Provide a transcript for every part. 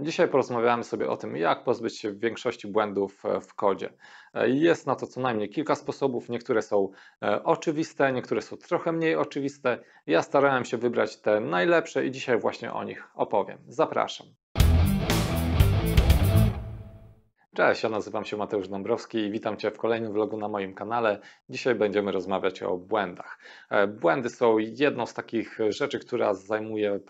Dzisiaj porozmawiamy sobie o tym, jak pozbyć się większości błędów e, w kodzie. E, jest na to co najmniej kilka sposobów. Niektóre są e, oczywiste, niektóre są trochę mniej oczywiste. Ja starałem się wybrać te najlepsze i dzisiaj właśnie o nich opowiem. Zapraszam. Cześć, ja nazywam się Mateusz Dąbrowski i witam Cię w kolejnym vlogu na moim kanale. Dzisiaj będziemy rozmawiać o błędach. Błędy są jedną z takich rzeczy, która zajmuje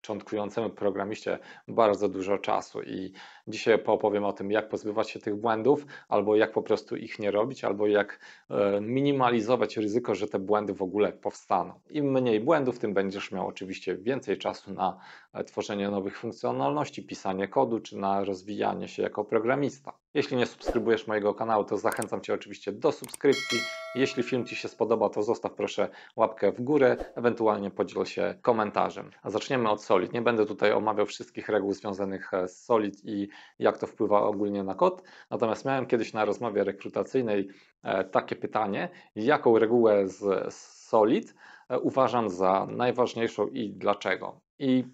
początkującemu programiście bardzo dużo czasu i dzisiaj opowiem o tym, jak pozbywać się tych błędów, albo jak po prostu ich nie robić, albo jak e, minimalizować ryzyko, że te błędy w ogóle powstaną. Im mniej błędów, tym będziesz miał oczywiście więcej czasu na e, tworzenie nowych funkcjonalności, pisanie kodu czy na rozwijanie się jako programista. Jeśli nie subskrybujesz mojego kanału, to zachęcam Cię oczywiście do subskrypcji. Jeśli film Ci się spodoba, to zostaw proszę łapkę w górę, ewentualnie podziel się komentarzem. A zaczniemy od Solid. Nie będę tutaj omawiał wszystkich reguł związanych e, z Solid i jak to wpływa ogólnie na kod. Natomiast miałem kiedyś na rozmowie rekrutacyjnej e, takie pytanie, jaką regułę z Solid e, uważam za najważniejszą i dlaczego. I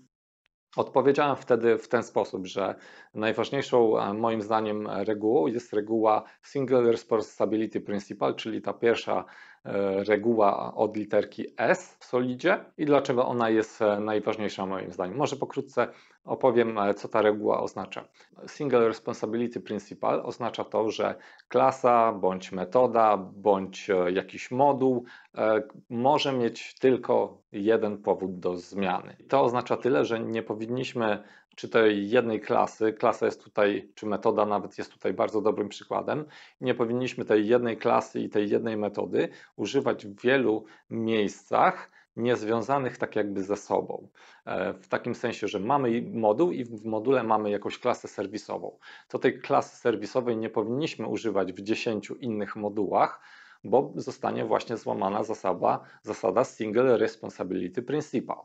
Odpowiedziałem wtedy w ten sposób, że najważniejszą e, moim zdaniem regułą jest reguła Single Responsibility Principle, czyli ta pierwsza e, reguła od literki S w Solidzie i dlaczego ona jest e, najważniejsza moim zdaniem. Może pokrótce Opowiem, e, co ta reguła oznacza. Single Responsibility Principle oznacza to, że klasa bądź metoda bądź e, jakiś moduł e, może mieć tylko jeden powód do zmiany. To oznacza tyle, że nie powinniśmy czy tej jednej klasy, klasa jest tutaj, czy metoda nawet jest tutaj bardzo dobrym przykładem, nie powinniśmy tej jednej klasy i tej jednej metody używać w wielu miejscach niezwiązanych tak jakby ze sobą. E, w takim sensie, że mamy moduł i w module mamy jakąś klasę serwisową. To tej klasy serwisowej nie powinniśmy używać w 10 innych modułach, bo zostanie właśnie złamana zasada, zasada Single Responsibility Principle.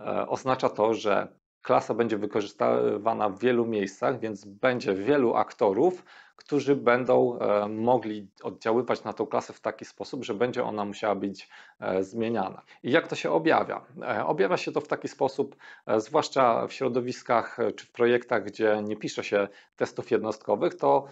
E, oznacza to, że klasa będzie wykorzystywana w wielu miejscach, więc będzie wielu aktorów, którzy będą e, mogli oddziaływać na tą klasę w taki sposób, że będzie ona musiała być e, zmieniana. I jak to się objawia? E, objawia się to w taki sposób, zwłaszcza w środowiskach czy w projektach, gdzie nie pisze się testów jednostkowych, to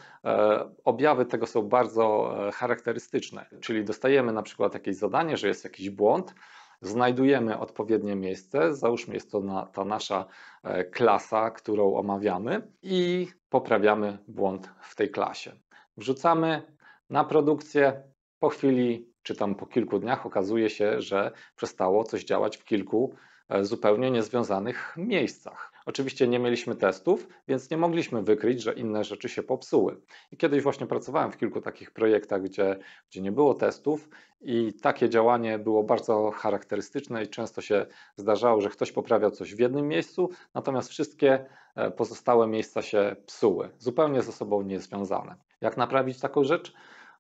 objawy tego są bardzo charakterystyczne. Czyli dostajemy na przykład jakieś zadanie, że jest jakiś błąd, znajdujemy odpowiednie miejsce, załóżmy jest to na, ta nasza e, klasa, którą omawiamy i poprawiamy błąd w tej klasie. Wrzucamy na produkcję, po chwili czy tam po kilku dniach okazuje się, że przestało coś działać w kilku e, zupełnie niezwiązanych miejscach. Oczywiście nie mieliśmy testów, więc nie mogliśmy wykryć, że inne rzeczy się popsuły. I kiedyś właśnie pracowałem w kilku takich projektach, gdzie, gdzie nie było testów i takie działanie było bardzo charakterystyczne i często się zdarzało, że ktoś poprawiał coś w jednym miejscu, natomiast wszystkie e, pozostałe miejsca się psuły, zupełnie ze sobą niezwiązane. Jak naprawić taką rzecz?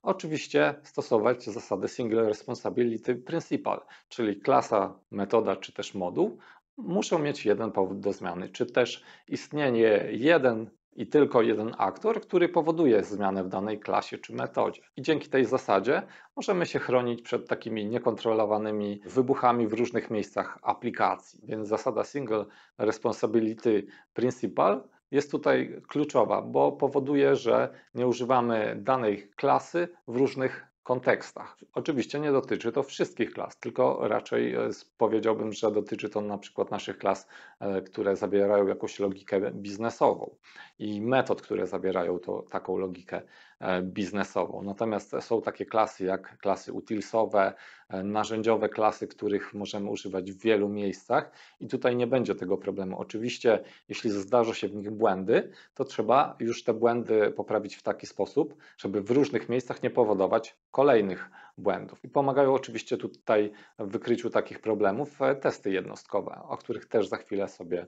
Oczywiście stosować zasady Single Responsibility Principle, czyli klasa, metoda czy też moduł muszą mieć jeden powód do zmiany, czy też istnienie jeden i tylko jeden aktor, który powoduje zmianę w danej klasie czy metodzie. I dzięki tej zasadzie możemy się chronić przed takimi niekontrolowanymi wybuchami w różnych miejscach aplikacji. Więc zasada Single Responsibility Principle jest tutaj kluczowa, bo powoduje, że nie używamy danej klasy w różnych kontekstach. Oczywiście nie dotyczy to wszystkich klas, tylko raczej e, powiedziałbym, że dotyczy to na przykład naszych klas, e, które zawierają jakąś logikę biznesową i metod, które zawierają to, taką logikę E, biznesową. Natomiast są takie klasy jak klasy utilsowe, e, narzędziowe klasy, których możemy używać w wielu miejscach i tutaj nie będzie tego problemu. Oczywiście, jeśli zdarzą się w nich błędy, to trzeba już te błędy poprawić w taki sposób, żeby w różnych miejscach nie powodować kolejnych błędów. I pomagają oczywiście tutaj w wykryciu takich problemów e, testy jednostkowe, o których też za chwilę sobie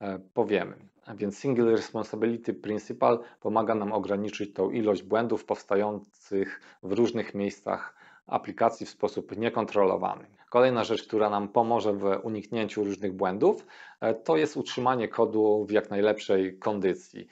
E, powiemy. A więc Single Responsibility Principle pomaga nam ograniczyć tą ilość błędów powstających w różnych miejscach aplikacji w sposób niekontrolowany. Kolejna rzecz, która nam pomoże w uniknięciu różnych błędów, e, to jest utrzymanie kodu w jak najlepszej kondycji.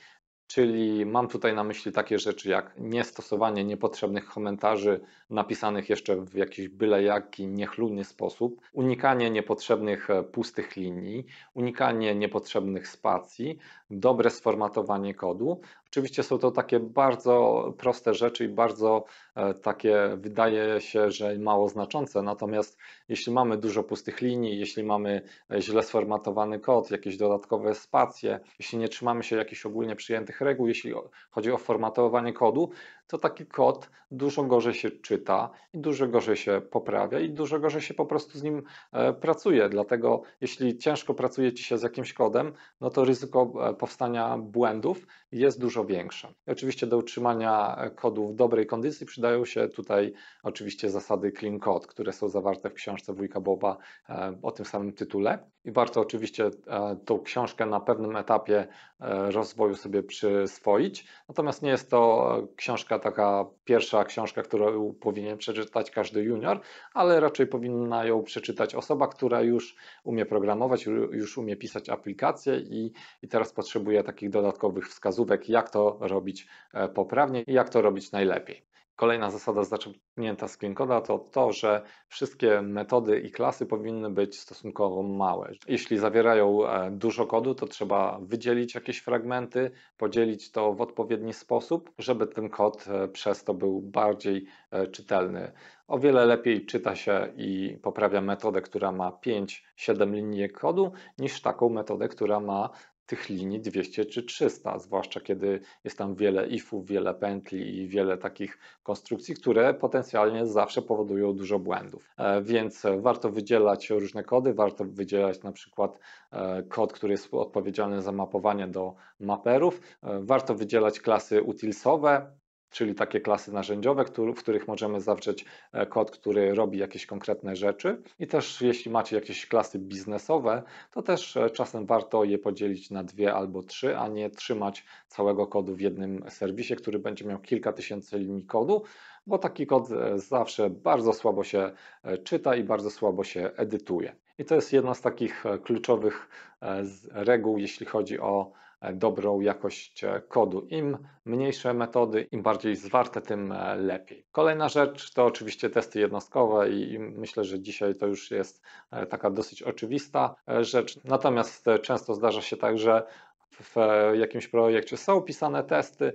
Czyli mam tutaj na myśli takie rzeczy jak niestosowanie niepotrzebnych komentarzy napisanych jeszcze w jakiś byle jaki niechlujny sposób, unikanie niepotrzebnych e, pustych linii, unikanie niepotrzebnych spacji, dobre sformatowanie kodu. Oczywiście są to takie bardzo proste rzeczy i bardzo e, takie wydaje się, że mało znaczące. Natomiast jeśli mamy dużo pustych linii, jeśli mamy e, źle sformatowany kod, jakieś dodatkowe spacje, jeśli nie trzymamy się jakichś ogólnie przyjętych reguł, jeśli chodzi o formatowanie kodu, to taki kod dużo gorzej się czyta i dużo gorzej się poprawia i dużo gorzej się po prostu z nim e, pracuje. Dlatego jeśli ciężko pracuje ci się z jakimś kodem, no to ryzyko e, powstania błędów jest dużo większe. I oczywiście do utrzymania e, kodu w dobrej kondycji przydają się tutaj oczywiście zasady clean code, które są zawarte w książce wujka Boba o tym samym tytule. I warto oczywiście tą książkę na pewnym etapie rozwoju sobie przyswoić. Natomiast nie jest to książka taka pierwsza książka, którą powinien przeczytać każdy junior, ale raczej powinna ją przeczytać osoba, która już umie programować, już umie pisać aplikacje i, i teraz potrzebuje takich dodatkowych wskazówek, jak to robić e, poprawnie i jak to robić najlepiej. Kolejna zasada zaczerpnięta z Cleancoda to to, że wszystkie metody i klasy powinny być stosunkowo małe. Jeśli zawierają e, dużo kodu, to trzeba wydzielić jakieś fragmenty, podzielić to w odpowiedni sposób, żeby ten kod e, przez to był bardziej e, czytelny. O wiele lepiej czyta się i poprawia metodę, która ma 5-7 linii kodu, niż taką metodę, która ma tych linii 200 czy 300, zwłaszcza kiedy jest tam wiele ifów, wiele pętli i wiele takich konstrukcji, które potencjalnie zawsze powodują dużo błędów. E, więc warto wydzielać różne kody, warto wydzielać na przykład e, kod, który jest odpowiedzialny za mapowanie do maperów, e, warto wydzielać klasy utilsowe, czyli takie klasy narzędziowe, w których możemy zawrzeć e, kod, który robi jakieś konkretne rzeczy. I też jeśli macie jakieś klasy biznesowe, to też e, czasem warto je podzielić na dwie albo trzy, a nie trzymać całego kodu w jednym serwisie, który będzie miał kilka tysięcy linii kodu, bo taki kod e, zawsze bardzo słabo się czyta i bardzo słabo się edytuje. I to jest jedna z takich kluczowych reguł, jeśli chodzi o E, dobrą jakość e, kodu. Im mniejsze metody, im bardziej zwarte, tym e, lepiej. Kolejna rzecz to oczywiście testy jednostkowe i myślę, że dzisiaj to już jest taka dosyć oczywista rzecz. Natomiast często zdarza się tak, że w jakimś projekcie są pisane testy,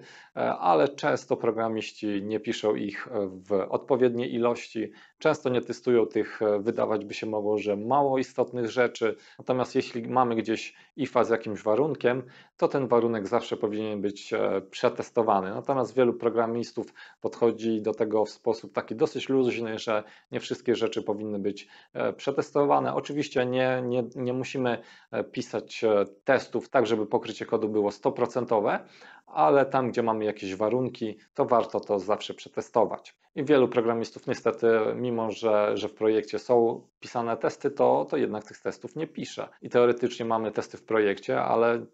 ale często programiści nie piszą ich w odpowiedniej ilości, często nie testują tych, wydawać by się mogło, że mało istotnych rzeczy. Natomiast jeśli mamy gdzieś IFA z jakimś warunkiem, to ten warunek zawsze powinien być e, przetestowany. Natomiast wielu programistów podchodzi do tego w sposób taki dosyć luźny, że nie wszystkie rzeczy powinny być e, przetestowane. Oczywiście nie, nie, nie musimy e, pisać testów tak, żeby pokrycie kodu było 100%, ale tam, gdzie mamy jakieś warunki, to warto to zawsze przetestować. I wielu programistów niestety, mimo że, że w projekcie są pisane testy, to, to jednak tych testów nie pisze. I teoretycznie mamy testy w projekcie, ale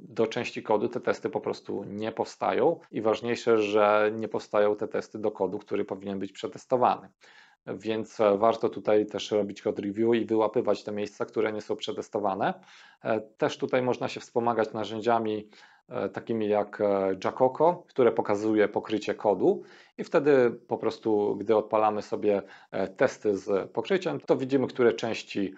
do części kodu te testy po prostu nie powstają i ważniejsze, że nie powstają te testy do kodu, który powinien być przetestowany. Więc e, warto tutaj też robić code review i wyłapywać te miejsca, które nie są przetestowane. E, też tutaj można się wspomagać narzędziami e, takimi jak Jacoco, które pokazuje pokrycie kodu i wtedy po prostu, gdy odpalamy sobie testy z pokryciem, to widzimy, które części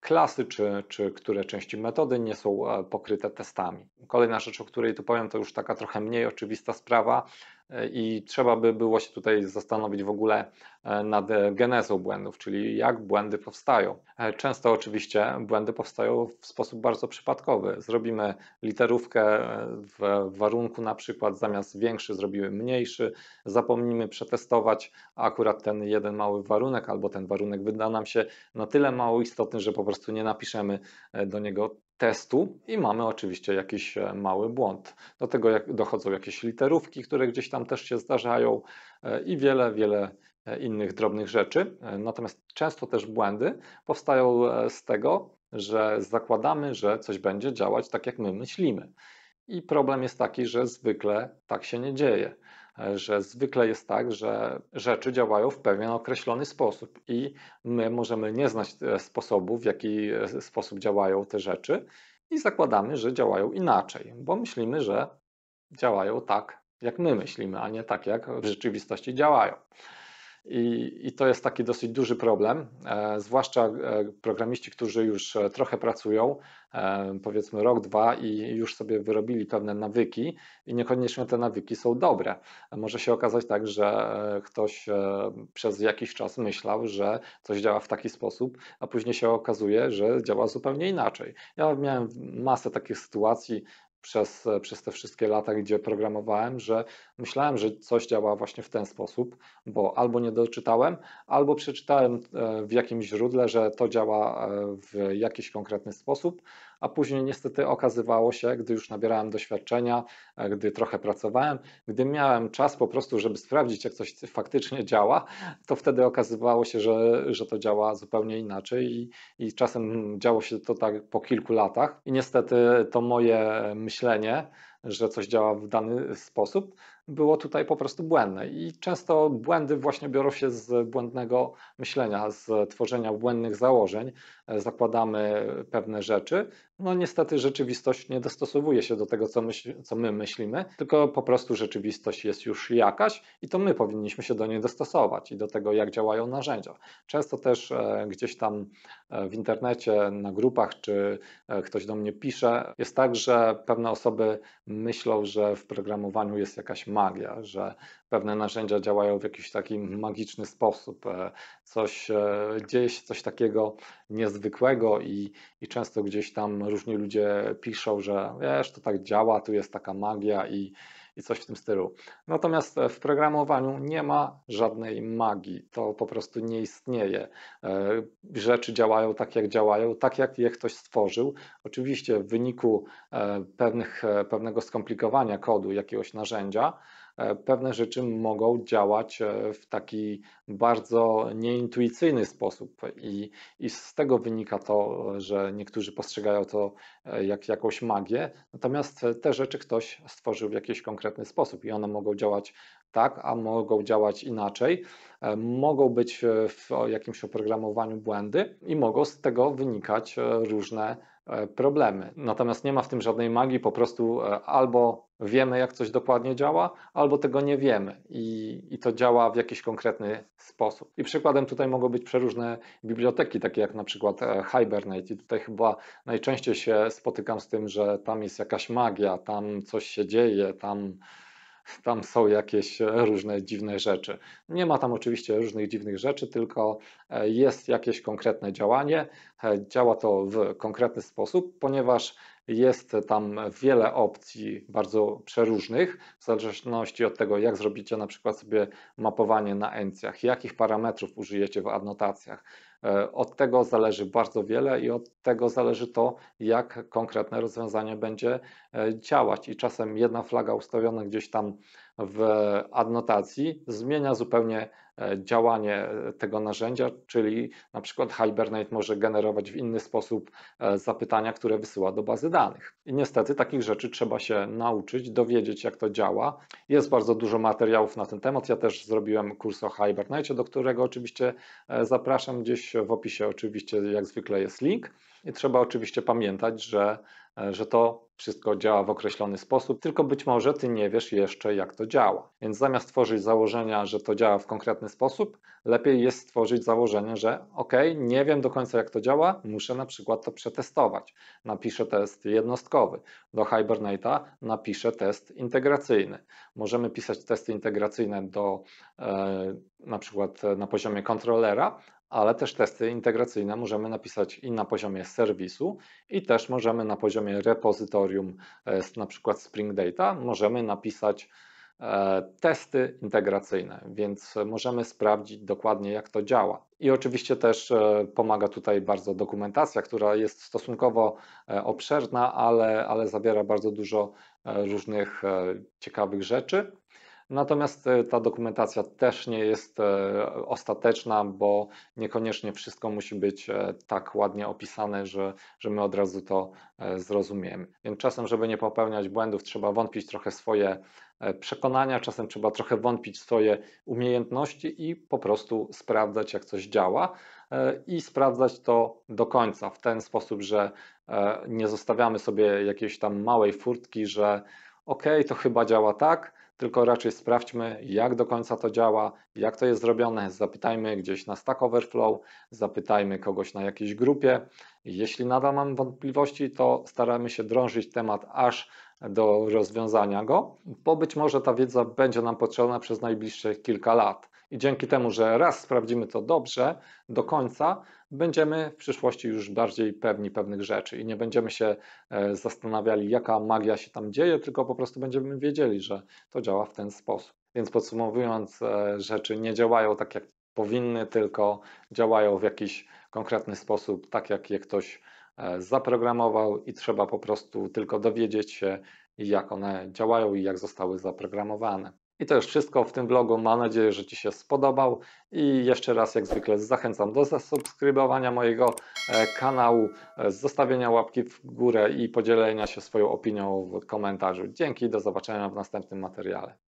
klasy, czy, czy które części metody nie są e, pokryte testami. Kolejna rzecz, o której tu powiem, to już taka trochę mniej oczywista sprawa, E, i trzeba by było się tutaj zastanowić w ogóle e, nad e, genezą błędów, czyli jak błędy powstają. Często oczywiście błędy powstają w sposób bardzo przypadkowy. Zrobimy literówkę w warunku na przykład zamiast większy zrobimy mniejszy, zapomnimy przetestować akurat ten jeden mały warunek albo ten warunek wyda nam się na tyle mało istotny, że po prostu nie napiszemy do niego testu i mamy oczywiście jakiś e, mały błąd. Do tego dochodzą jakieś literówki, które gdzieś tam też się zdarzają e, i wiele, wiele e, innych drobnych rzeczy. Natomiast często też błędy powstają z tego, że zakładamy, że coś będzie działać tak, jak my myślimy. I problem jest taki, że zwykle tak się nie dzieje że zwykle jest tak, że rzeczy działają w pewien określony sposób i my możemy nie znać e, sposobu, w jaki e, sposób działają te rzeczy i zakładamy, że działają inaczej, bo myślimy, że działają tak, jak my myślimy, a nie tak, jak w rzeczywistości działają. I, I, to jest taki dosyć duży problem, e, zwłaszcza e, programiści, którzy już e, trochę pracują, e, powiedzmy rok, dwa i już sobie wyrobili pewne nawyki i niekoniecznie te nawyki są dobre. Może się okazać tak, że e, ktoś e, przez jakiś czas myślał, że coś działa w taki sposób, a później się okazuje, że działa zupełnie inaczej. Ja miałem masę takich sytuacji, przez, przez te wszystkie lata, gdzie programowałem, że myślałem, że coś działa właśnie w ten sposób, bo albo nie doczytałem, albo przeczytałem e, w jakimś źródle, że to działa e, w jakiś konkretny sposób, a później niestety okazywało się, gdy już nabierałem doświadczenia, e, gdy trochę pracowałem, gdy miałem czas po prostu, żeby sprawdzić, jak coś faktycznie działa, to wtedy okazywało się, że, że to działa zupełnie inaczej i, i czasem działo się to tak po kilku latach. I niestety to moje myślenie, że coś działa w dany sposób, było tutaj po prostu błędne. I często błędy właśnie biorą się z błędnego myślenia, z tworzenia błędnych założeń. E, zakładamy pewne rzeczy. No niestety rzeczywistość nie dostosowuje się do tego, co, myśl, co my myślimy, tylko po prostu rzeczywistość jest już jakaś i to my powinniśmy się do niej dostosować i do tego, jak działają narzędzia. Często też e, gdzieś tam e, w internecie, na grupach, czy ktoś do mnie pisze, jest tak, że pewne osoby myślą, że w programowaniu jest jakaś magia, że pewne narzędzia działają w jakiś taki magiczny sposób. E, coś, e, dzieje się coś takiego niezwykłego i, i często gdzieś tam różni ludzie piszą, że wiesz, to tak działa, tu jest taka magia i i coś w tym stylu. Natomiast e, w programowaniu nie ma żadnej magii, to po prostu nie istnieje. E, rzeczy działają tak, jak działają, tak jak je ktoś stworzył. Oczywiście w wyniku e, pewnych, pewnego skomplikowania kodu jakiegoś narzędzia, E, pewne rzeczy mogą działać e, w taki bardzo nieintuicyjny sposób i, i z tego wynika to, że niektórzy postrzegają to e, jak jakąś magię, natomiast te rzeczy ktoś stworzył w jakiś konkretny sposób i one mogą działać tak, a mogą działać inaczej, mogą być w jakimś oprogramowaniu błędy i mogą z tego wynikać różne problemy. Natomiast nie ma w tym żadnej magii, po prostu albo wiemy, jak coś dokładnie działa, albo tego nie wiemy i, i to działa w jakiś konkretny sposób. I przykładem tutaj mogą być przeróżne biblioteki, takie jak na przykład e, Hibernate. I tutaj chyba najczęściej się spotykam z tym, że tam jest jakaś magia, tam coś się dzieje, tam tam są jakieś różne dziwne rzeczy. Nie ma tam oczywiście różnych dziwnych rzeczy, tylko e, jest jakieś konkretne działanie. E, działa to w konkretny sposób, ponieważ jest tam wiele opcji bardzo przeróżnych, w zależności od tego, jak zrobicie na przykład sobie mapowanie na encjach, jakich parametrów użyjecie w adnotacjach. E, od tego zależy bardzo wiele i od tego zależy to, jak konkretne rozwiązanie będzie e, działać. I czasem jedna flaga ustawiona gdzieś tam w adnotacji zmienia zupełnie e, działanie e, tego narzędzia, czyli na przykład Hibernate może generować w inny sposób e, zapytania, które wysyła do bazy danych. I niestety takich rzeczy trzeba się nauczyć, dowiedzieć jak to działa. Jest bardzo dużo materiałów na ten temat. Ja też zrobiłem kurs o Hibernate, do którego oczywiście zapraszam. Gdzieś w opisie oczywiście jak zwykle jest link. I trzeba oczywiście pamiętać, że E, że to wszystko działa w określony sposób, tylko być może ty nie wiesz jeszcze, jak to działa. Więc zamiast tworzyć założenia, że to działa w konkretny sposób, lepiej jest stworzyć założenie, że ok, nie wiem do końca, jak to działa, muszę na przykład to przetestować. Napiszę test jednostkowy. Do Hibernate'a napiszę test integracyjny. Możemy pisać testy integracyjne do e, na przykład na poziomie kontrolera, ale też testy integracyjne możemy napisać i na poziomie serwisu, i też możemy na poziomie repozytorium, e, na przykład Spring Data, możemy napisać e, testy integracyjne, więc możemy sprawdzić dokładnie, jak to działa. I oczywiście też e, pomaga tutaj bardzo dokumentacja, która jest stosunkowo obszerna, ale, ale zawiera bardzo dużo różnych ciekawych rzeczy. Natomiast e, ta dokumentacja też nie jest e, ostateczna, bo niekoniecznie wszystko musi być e, tak ładnie opisane, że, że my od razu to zrozumiemy. Więc czasem, żeby nie popełniać błędów, trzeba wątpić trochę swoje przekonania, czasem trzeba trochę wątpić w swoje umiejętności i po prostu sprawdzać, jak coś działa i sprawdzać to do końca w ten sposób, że nie zostawiamy sobie jakiejś tam małej furtki, że ok, to chyba działa tak, tylko raczej sprawdźmy, jak do końca to działa, jak to jest zrobione. Zapytajmy gdzieś na Stack Overflow, zapytajmy kogoś na jakiejś grupie. Jeśli nadal mam wątpliwości, to staramy się drążyć temat aż do rozwiązania go, bo być może ta wiedza będzie nam potrzebna przez najbliższe kilka lat. I dzięki temu, że raz sprawdzimy to dobrze do końca, będziemy w przyszłości już bardziej pewni pewnych rzeczy i nie będziemy się e, zastanawiali, jaka magia się tam dzieje, tylko po prostu będziemy wiedzieli, że to działa w ten sposób. Więc podsumowując, e, rzeczy nie działają tak, jak powinny, tylko działają w jakiś konkretny sposób, tak jak je ktoś e, zaprogramował i trzeba po prostu tylko dowiedzieć się, jak one działają i jak zostały zaprogramowane. I to już wszystko w tym vlogu. Mam nadzieję, że Ci się spodobał i jeszcze raz jak zwykle zachęcam do zasubskrybowania mojego e, kanału, e, zostawienia łapki w górę i podzielenia się swoją opinią w komentarzu. Dzięki, do zobaczenia w następnym materiale.